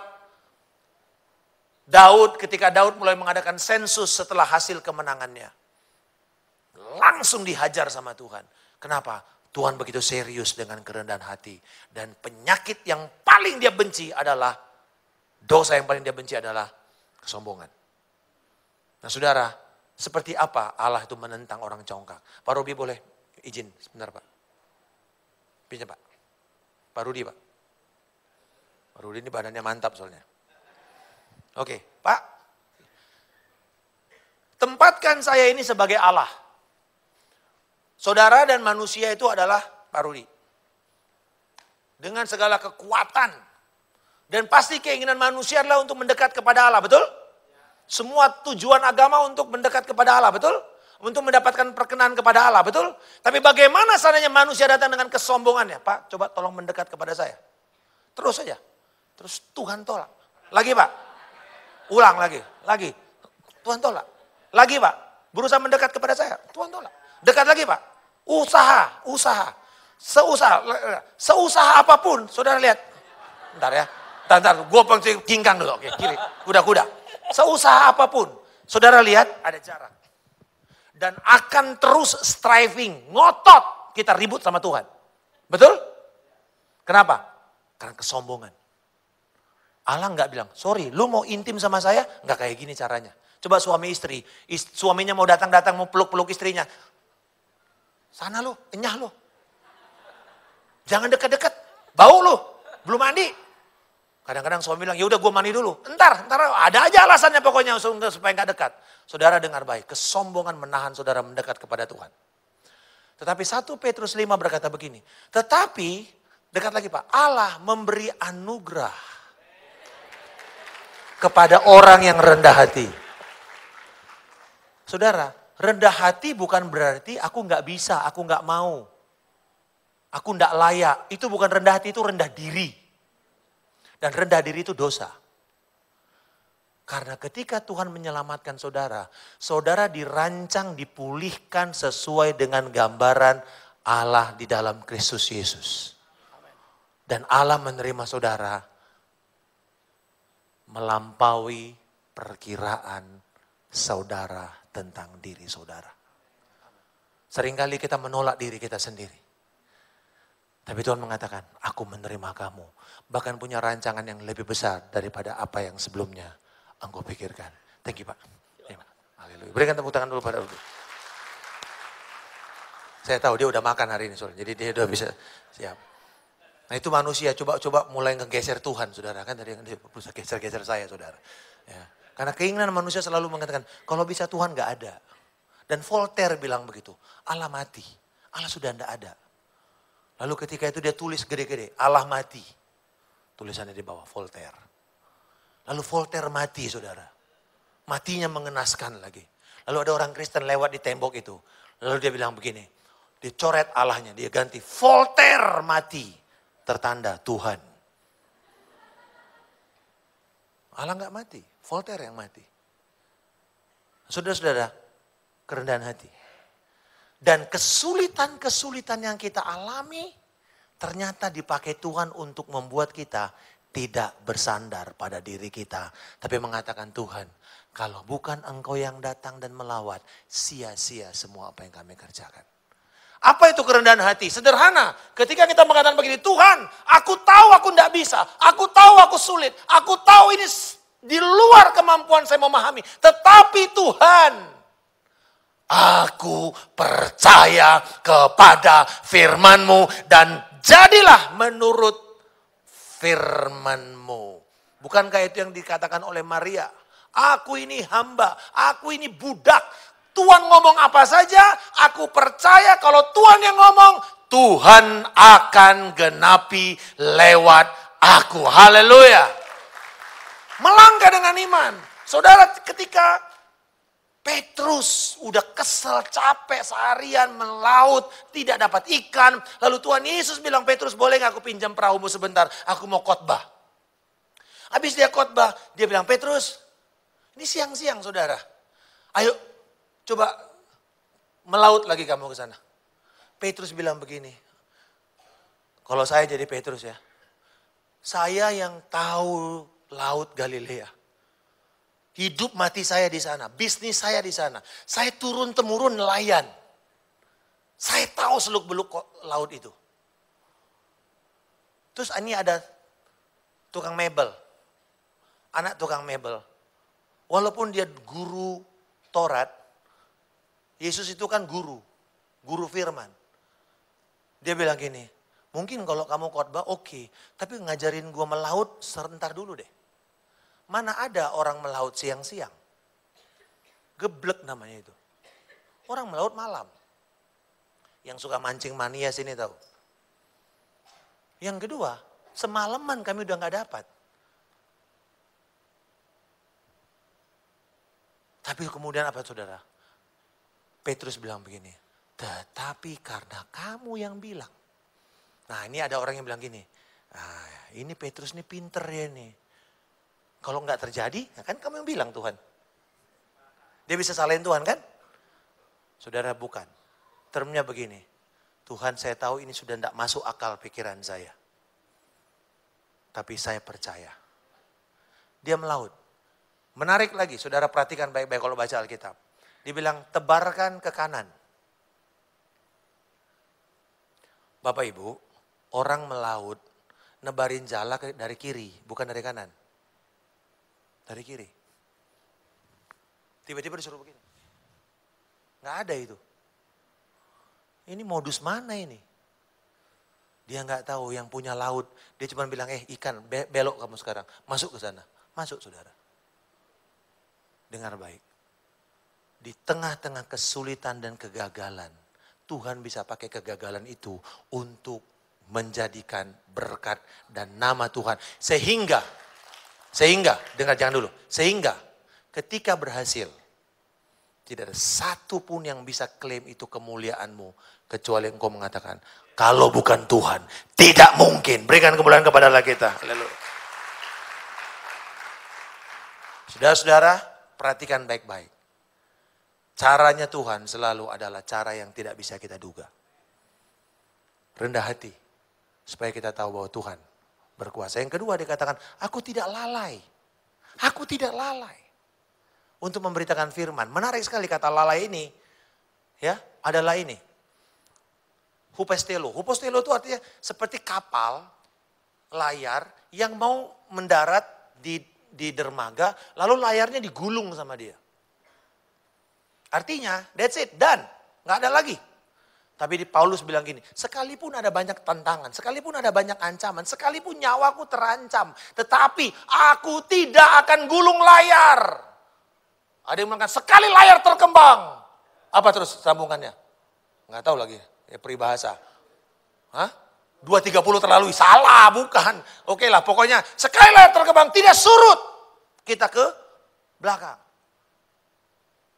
Daud ketika Daud mulai mengadakan sensus setelah hasil kemenangannya. Langsung dihajar sama Tuhan. Kenapa? Tuhan begitu serius dengan kerendahan hati. Dan penyakit yang paling dia benci adalah, dosa yang paling dia benci adalah kesombongan. Nah saudara, seperti apa Allah itu menentang orang congkak? Pak Rudi boleh izin sebentar Pak. Pinjam Pak. Pak Rudi Pak. Pak Rudi ini badannya mantap soalnya. Oke Pak. Tempatkan saya ini sebagai Allah. Saudara dan manusia itu adalah Pak Rudi. Dengan segala kekuatan. Dan pasti keinginan manusia adalah untuk mendekat kepada Allah, betul? Betul? Semua tujuan agama untuk mendekat kepada Allah, betul? Untuk mendapatkan perkenan kepada Allah, betul? Tapi bagaimana seandainya manusia datang dengan kesombongannya? Pak, coba tolong mendekat kepada saya. Terus saja. Terus Tuhan tolak. Lagi pak. Ulang lagi. Lagi. Tuhan tolak. Lagi pak. Berusaha mendekat kepada saya. Tuhan tolak. Dekat lagi pak. Usaha. Usaha. Seusaha. Seusaha apapun. Saudara lihat. Bentar ya. Bentar, bentar. Gue kingkang dulu. Oke, kiri. Kuda-kuda. Seusaha apapun. Saudara lihat ada jarak. Dan akan terus striving, ngotot kita ribut sama Tuhan. Betul? Kenapa? Karena kesombongan. Allah nggak bilang, sorry, lu mau intim sama saya? Nggak kayak gini caranya. Coba suami istri, Ist suaminya mau datang-datang mau peluk-peluk istrinya. Sana lu, enyah lu. Jangan dekat-dekat, bau lu, belum mandi. Kadang-kadang suami bilang, ya udah gue mandi dulu. Entar, entar ada aja alasannya pokoknya supaya nggak dekat. Saudara dengar baik, kesombongan menahan saudara mendekat kepada Tuhan. Tetapi satu Petrus 5 berkata begini, tetapi dekat lagi Pak, Allah memberi anugerah kepada orang yang rendah hati. Saudara, rendah hati bukan berarti aku nggak bisa, aku nggak mau. Aku nggak layak. Itu bukan rendah hati, itu rendah diri. Dan rendah diri itu dosa. Karena ketika Tuhan menyelamatkan saudara, saudara dirancang, dipulihkan sesuai dengan gambaran Allah di dalam Kristus Yesus. Dan Allah menerima saudara melampaui perkiraan saudara tentang diri saudara. Seringkali kita menolak diri kita sendiri. Tapi Tuhan mengatakan, aku menerima kamu bahkan punya rancangan yang lebih besar daripada apa yang sebelumnya engkau pikirkan. Thank you Pak. Ya, Berikan tepuk tangan dulu pada Rudi. Saya tahu dia udah makan hari ini soalnya, jadi dia udah bisa siap. Nah itu manusia, coba-coba mulai ngegeser Tuhan saudara. Kan tadi dia bisa geser-geser saya saudara. Ya. Karena keinginan manusia selalu mengatakan, kalau bisa Tuhan gak ada. Dan Voltaire bilang begitu, Allah mati, Allah sudah tidak ada. Lalu ketika itu dia tulis gede-gede, Allah mati. Tulisannya di bawah, Voltaire. Lalu Voltaire mati, saudara. Matinya mengenaskan lagi. Lalu ada orang Kristen lewat di tembok itu. Lalu dia bilang begini, dicoret Allahnya, dia ganti Voltaire mati. Tertanda Tuhan. Allah nggak mati, Voltaire yang mati. Saudara-saudara, kerendahan hati. Dan kesulitan-kesulitan yang kita alami, ternyata dipakai Tuhan untuk membuat kita tidak bersandar pada diri kita, tapi mengatakan Tuhan, kalau bukan Engkau yang datang dan melawat, sia-sia semua apa yang kami kerjakan. Apa itu kerendahan hati? Sederhana. Ketika kita mengatakan begini, Tuhan, aku tahu aku tidak bisa, aku tahu aku sulit, aku tahu ini di luar kemampuan saya memahami, tetapi Tuhan, aku percaya kepada FirmanMu dan jadilah menurut firmanmu. Bukankah itu yang dikatakan oleh Maria? Aku ini hamba, aku ini budak. Tuhan ngomong apa saja, aku percaya kalau Tuhan yang ngomong, Tuhan akan genapi lewat aku. Haleluya. Melangkah dengan iman. Saudara ketika Petrus udah kesel, capek seharian melaut, tidak dapat ikan. Lalu Tuhan Yesus bilang, Petrus boleh gak aku pinjam perahumu sebentar, aku mau khotbah. Habis dia khotbah, dia bilang, Petrus, ini siang-siang saudara. Ayo, coba melaut lagi kamu ke sana. Petrus bilang begini, kalau saya jadi Petrus ya, saya yang tahu laut Galilea Hidup mati saya di sana, bisnis saya di sana. Saya turun temurun nelayan. Saya tahu seluk beluk laut itu. Terus ini ada tukang mebel. Anak tukang mebel. Walaupun dia guru Torat, Yesus itu kan guru, guru firman. Dia bilang gini, mungkin kalau kamu khotbah oke, okay, tapi ngajarin gua melaut serentar dulu deh mana ada orang melaut siang-siang. Geblek namanya itu. Orang melaut malam. Yang suka mancing mania sini tahu. Yang kedua, semalaman kami udah nggak dapat. Tapi kemudian apa saudara? Petrus bilang begini, tetapi karena kamu yang bilang. Nah ini ada orang yang bilang gini, ah, ini Petrus ini pinter ya nih. Kalau nggak terjadi, ya kan kamu yang bilang Tuhan. Dia bisa salahin Tuhan kan? Saudara bukan. Termnya begini. Tuhan saya tahu ini sudah tidak masuk akal pikiran saya. Tapi saya percaya. Dia melaut. Menarik lagi, saudara perhatikan baik-baik kalau baca Alkitab. Dibilang tebarkan ke kanan. Bapak Ibu, orang melaut nebarin jala dari kiri, bukan dari kanan dari kiri. Tiba-tiba disuruh begini. Gak ada itu. Ini modus mana ini? Dia nggak tahu yang punya laut. Dia cuma bilang, eh ikan belok kamu sekarang. Masuk ke sana. Masuk saudara. Dengar baik. Di tengah-tengah kesulitan dan kegagalan. Tuhan bisa pakai kegagalan itu untuk menjadikan berkat dan nama Tuhan. Sehingga sehingga, dengar jangan dulu, sehingga ketika berhasil, tidak ada satu pun yang bisa klaim itu kemuliaanmu. Kecuali engkau mengatakan, kalau bukan Tuhan, tidak mungkin. Berikan kemuliaan kepada Allah kita. Saudara-saudara, perhatikan baik-baik. Caranya Tuhan selalu adalah cara yang tidak bisa kita duga. Rendah hati, supaya kita tahu bahwa Tuhan berkuasa. Yang kedua dikatakan, aku tidak lalai. Aku tidak lalai. Untuk memberitakan firman. Menarik sekali kata lalai ini. Ya, adalah ini. Hupestelo. Hupestelo itu artinya seperti kapal layar yang mau mendarat di di dermaga, lalu layarnya digulung sama dia. Artinya, that's it, done nggak ada lagi. Tapi di Paulus bilang gini, sekalipun ada banyak tantangan, sekalipun ada banyak ancaman, sekalipun nyawaku terancam, tetapi aku tidak akan gulung layar. Ada yang mengatakan, sekali layar terkembang. Apa terus sambungannya? Nggak tahu lagi, ya peribahasa. Hah? 230 terlalu salah, bukan. Oke lah, pokoknya sekali layar terkembang, tidak surut. Kita ke belakang.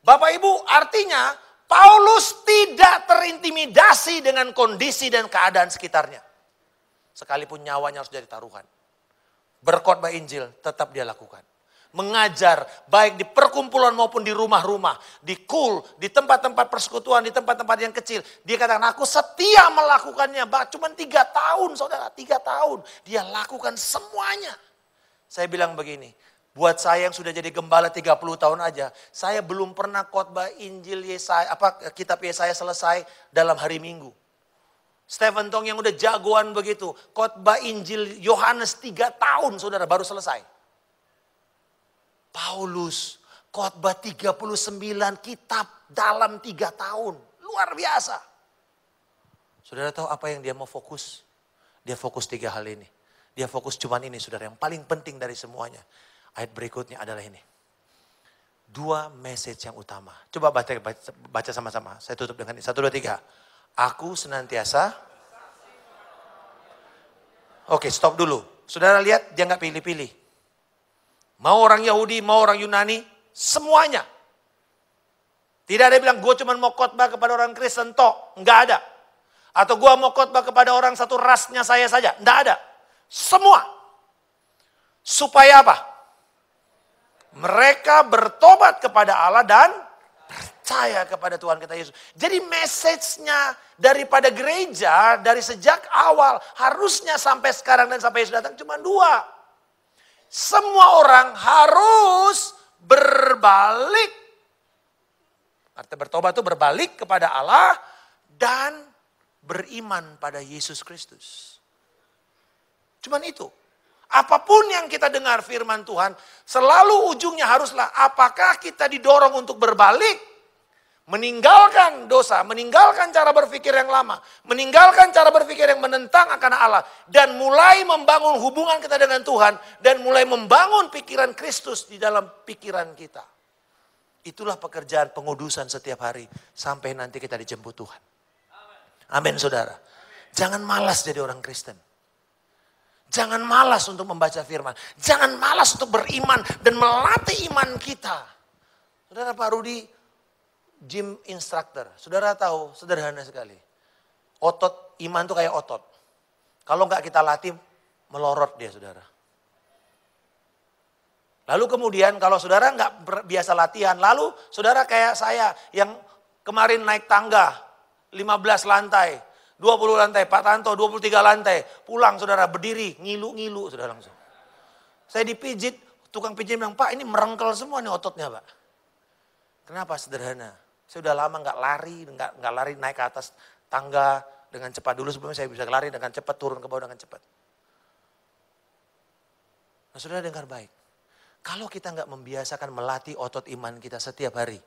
Bapak Ibu, artinya Paulus tidak terintimidasi dengan kondisi dan keadaan sekitarnya. Sekalipun nyawanya harus jadi taruhan. Berkhotbah Injil tetap dia lakukan. Mengajar baik di perkumpulan maupun di rumah-rumah, di kul, di tempat-tempat persekutuan, di tempat-tempat yang kecil. Dia katakan aku setia melakukannya. cuma tiga tahun saudara, tiga tahun. Dia lakukan semuanya. Saya bilang begini, Buat saya yang sudah jadi gembala 30 tahun aja, saya belum pernah khotbah Injil Yesaya, apa kitab Yesaya selesai dalam hari Minggu. Stephen Tong yang udah jagoan begitu, khotbah Injil Yohanes 3 tahun saudara baru selesai. Paulus khotbah 39 kitab dalam 3 tahun. Luar biasa. Saudara tahu apa yang dia mau fokus? Dia fokus tiga hal ini. Dia fokus cuman ini saudara yang paling penting dari semuanya. Ayat berikutnya adalah ini. Dua message yang utama. Coba baca baca sama-sama. Saya tutup dengan ini. Satu, dua, tiga. Aku senantiasa. Oke, stop dulu. Saudara lihat, dia nggak pilih-pilih. Mau orang Yahudi, mau orang Yunani, semuanya. Tidak ada yang bilang, gue cuma mau khotbah kepada orang Kristen, toh. Nggak ada. Atau gue mau khotbah kepada orang satu rasnya saya saja. Nggak ada. Semua. Supaya apa? Mereka bertobat kepada Allah dan percaya kepada Tuhan kita Yesus. Jadi message-nya daripada gereja dari sejak awal harusnya sampai sekarang dan sampai Yesus datang cuma dua. Semua orang harus berbalik. Arti bertobat itu berbalik kepada Allah dan beriman pada Yesus Kristus. Cuman itu. Apapun yang kita dengar firman Tuhan, selalu ujungnya haruslah apakah kita didorong untuk berbalik? Meninggalkan dosa, meninggalkan cara berpikir yang lama, meninggalkan cara berpikir yang menentang akan Allah, dan mulai membangun hubungan kita dengan Tuhan, dan mulai membangun pikiran Kristus di dalam pikiran kita. Itulah pekerjaan pengudusan setiap hari, sampai nanti kita dijemput Tuhan. Amin, saudara. Jangan malas jadi orang Kristen. Jangan malas untuk membaca firman. Jangan malas untuk beriman dan melatih iman kita. Saudara Pak Rudi, gym instructor. Saudara tahu, sederhana sekali. Otot, iman itu kayak otot. Kalau nggak kita latih, melorot dia saudara. Lalu kemudian kalau saudara nggak biasa latihan, lalu saudara kayak saya yang kemarin naik tangga 15 lantai, 20 lantai, Pak Tanto 23 lantai. Pulang saudara berdiri, ngilu-ngilu saudara langsung. Saya dipijit, tukang pijit bilang, Pak ini merengkel semua nih ototnya Pak. Kenapa sederhana? Saya udah lama nggak lari, nggak nggak lari naik ke atas tangga dengan cepat dulu sebelumnya saya bisa lari dengan cepat turun ke bawah dengan cepat. Nah, saudara dengar baik. Kalau kita nggak membiasakan melatih otot iman kita setiap hari,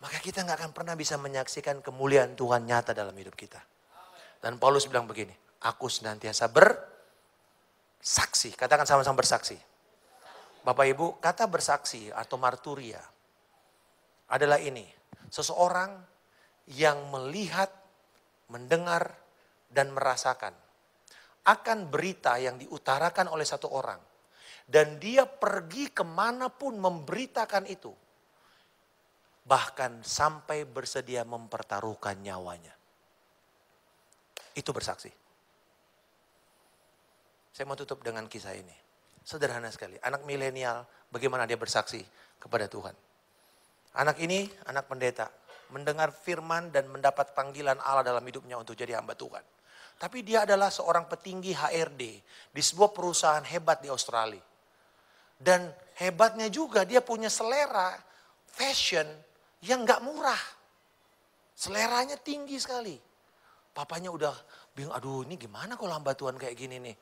maka kita nggak akan pernah bisa menyaksikan kemuliaan Tuhan nyata dalam hidup kita. Dan Paulus bilang begini, aku senantiasa bersaksi. Katakan sama-sama bersaksi. Bapak Ibu, kata bersaksi atau marturia adalah ini. Seseorang yang melihat, mendengar, dan merasakan akan berita yang diutarakan oleh satu orang. Dan dia pergi kemanapun memberitakan itu bahkan sampai bersedia mempertaruhkan nyawanya. Itu bersaksi. Saya mau tutup dengan kisah ini. Sederhana sekali, anak milenial bagaimana dia bersaksi kepada Tuhan. Anak ini, anak pendeta, mendengar firman dan mendapat panggilan Allah dalam hidupnya untuk jadi hamba Tuhan. Tapi dia adalah seorang petinggi HRD di sebuah perusahaan hebat di Australia. Dan hebatnya juga dia punya selera fashion yang nggak murah. Seleranya tinggi sekali. Papanya udah bingung, aduh ini gimana kalau hamba Tuhan kayak gini nih.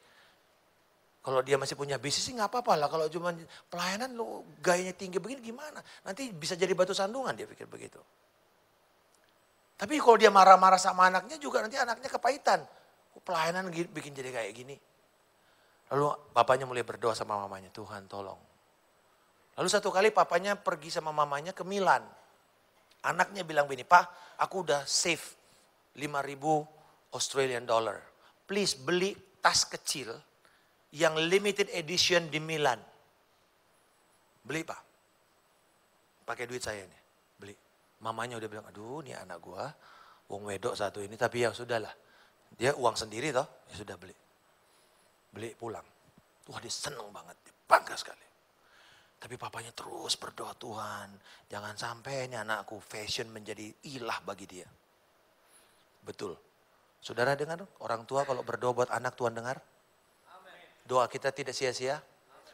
Kalau dia masih punya bisnis sih nggak apa-apa lah. Kalau cuma pelayanan lu gayanya tinggi begini gimana? Nanti bisa jadi batu sandungan dia pikir begitu. Tapi kalau dia marah-marah sama anaknya juga nanti anaknya kepahitan. pelayanan bikin jadi kayak gini. Lalu bapaknya mulai berdoa sama mamanya, Tuhan tolong. Lalu satu kali papanya pergi sama mamanya ke Milan. Anaknya bilang begini, Pak, aku udah save 5000 Australian dollar. Please beli tas kecil yang limited edition di Milan. Beli Pak. Pakai duit saya ini. Beli. Mamanya udah bilang, aduh ini anak gua wong wedok satu ini. Tapi ya sudahlah. Dia uang sendiri toh, ya sudah beli. Beli pulang. Wah dia seneng banget, dia bangga sekali. Tapi papanya terus berdoa Tuhan, jangan sampai ini anakku fashion menjadi ilah bagi dia. Betul. Saudara dengar orang tua kalau berdoa buat anak Tuhan dengar? Doa kita tidak sia-sia.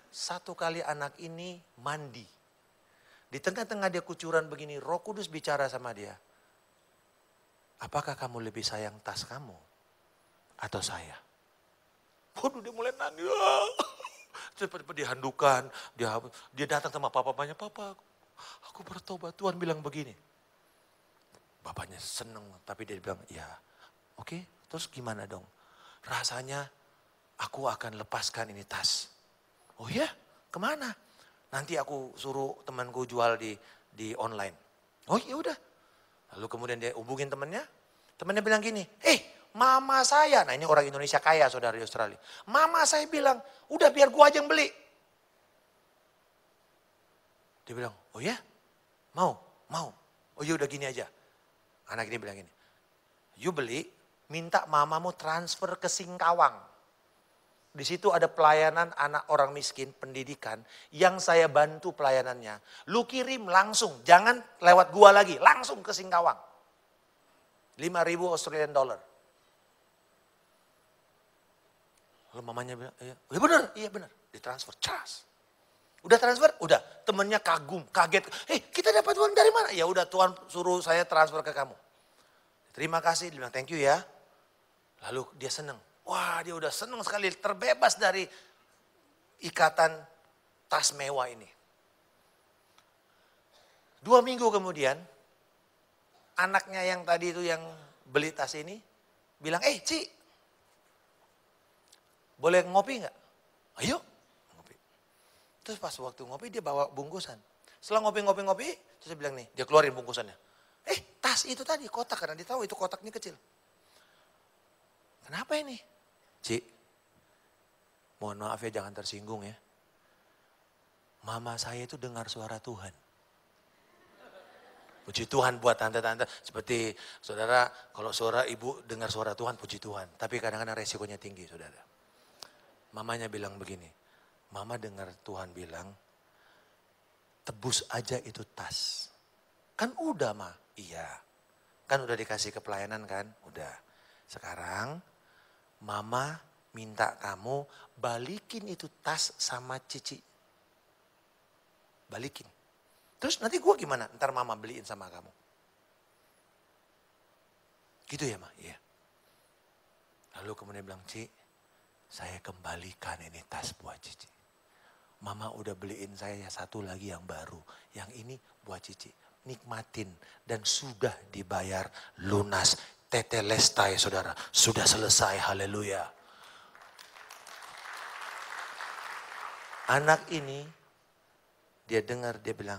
Satu kali anak ini mandi. Di tengah-tengah dia kucuran begini, roh kudus bicara sama dia. Apakah kamu lebih sayang tas kamu atau saya? Waduh dia mulai nangis. Cepat-cepat dihandukan, dia, dia datang sama papa-papanya, papa aku, aku bertobat, Tuhan bilang begini. Bapaknya seneng, tapi dia bilang, ya oke, okay, terus gimana dong? Rasanya aku akan lepaskan ini tas. Oh ya, kemana? Nanti aku suruh temanku jual di di online. Oh ya udah. Lalu kemudian dia hubungin temannya, temannya bilang gini, eh Mama saya, nah ini orang Indonesia kaya saudara di Australia. Mama saya bilang, udah biar gua aja yang beli. Dia bilang, oh ya? Mau? Mau? Oh ya udah gini aja. Anak ini bilang gini, you beli, minta mamamu transfer ke Singkawang. Di situ ada pelayanan anak orang miskin, pendidikan, yang saya bantu pelayanannya. Lu kirim langsung, jangan lewat gua lagi, langsung ke Singkawang. 5.000 Australian Dollar. Lalu mamanya bilang, iya, iya bener benar, iya benar. Ditransfer, cas. Udah transfer? Udah. Temennya kagum, kaget. Hei eh, kita dapat uang dari mana? Ya udah Tuhan suruh saya transfer ke kamu. Terima kasih, dia bilang thank you ya. Lalu dia seneng. Wah dia udah seneng sekali terbebas dari ikatan tas mewah ini. Dua minggu kemudian, anaknya yang tadi itu yang beli tas ini, bilang, eh Ci, boleh ngopi nggak? Ayo, ngopi. Terus pas waktu ngopi dia bawa bungkusan. Setelah ngopi-ngopi-ngopi, terus dia bilang nih, dia keluarin bungkusannya. Eh, tas itu tadi kotak karena dia tahu itu kotaknya kecil. Kenapa ini? Cik, mohon maaf ya jangan tersinggung ya. Mama saya itu dengar suara Tuhan. Puji Tuhan buat tante-tante. Seperti saudara, kalau suara ibu dengar suara Tuhan, puji Tuhan. Tapi kadang-kadang resikonya tinggi saudara mamanya bilang begini, mama dengar Tuhan bilang, tebus aja itu tas. Kan udah ma, iya. Kan udah dikasih ke pelayanan kan, udah. Sekarang mama minta kamu balikin itu tas sama cici. Balikin. Terus nanti gue gimana? Ntar mama beliin sama kamu. Gitu ya ma, iya. Lalu kemudian bilang, Cik, saya kembalikan ini tas buat Cici. Mama udah beliin saya satu lagi yang baru. Yang ini buat Cici. Nikmatin dan sudah dibayar lunas. Tete lestai ya, saudara. Sudah selesai haleluya. Anak ini dia dengar dia bilang.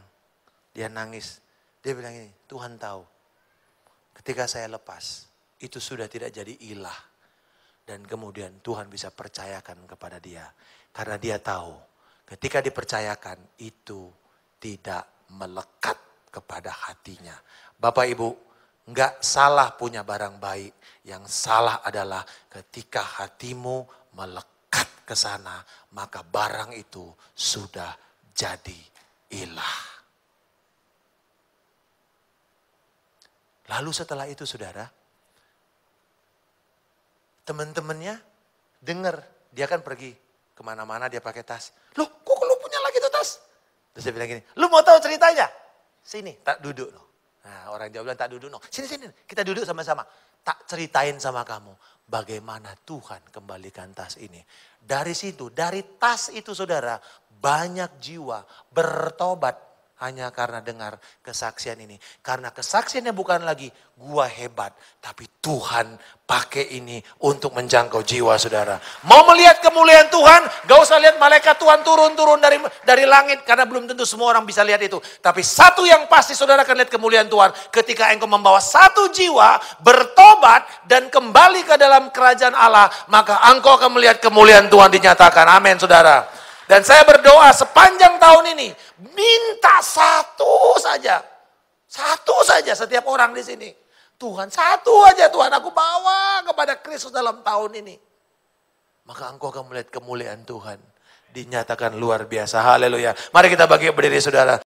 Dia nangis. Dia bilang ini Tuhan tahu. Ketika saya lepas itu sudah tidak jadi ilah dan kemudian Tuhan bisa percayakan kepada dia. Karena dia tahu ketika dipercayakan itu tidak melekat kepada hatinya. Bapak Ibu, enggak salah punya barang baik. Yang salah adalah ketika hatimu melekat ke sana, maka barang itu sudah jadi ilah. Lalu setelah itu saudara, teman-temannya dengar dia kan pergi kemana-mana dia pakai tas. Loh kok lu punya lagi tuh tas? Terus dia bilang gini, lu mau tahu ceritanya? Sini, tak duduk loh. Nah orang Jawa bilang tak duduk loh. Sini, sini, kita duduk sama-sama. Tak ceritain sama kamu bagaimana Tuhan kembalikan tas ini. Dari situ, dari tas itu saudara, banyak jiwa bertobat hanya karena dengar kesaksian ini. Karena kesaksiannya bukan lagi gua hebat, tapi Tuhan pakai ini untuk menjangkau jiwa saudara. Mau melihat kemuliaan Tuhan, gak usah lihat malaikat Tuhan turun-turun dari dari langit karena belum tentu semua orang bisa lihat itu. Tapi satu yang pasti saudara akan lihat kemuliaan Tuhan ketika engkau membawa satu jiwa bertobat dan kembali ke dalam kerajaan Allah, maka engkau akan melihat kemuliaan Tuhan dinyatakan. Amin, saudara. Dan saya berdoa sepanjang tahun ini, minta satu saja. Satu saja setiap orang di sini. Tuhan, satu aja Tuhan aku bawa kepada Kristus dalam tahun ini. Maka engkau akan melihat kemuliaan Tuhan. Dinyatakan luar biasa. Haleluya. Mari kita bagi berdiri saudara.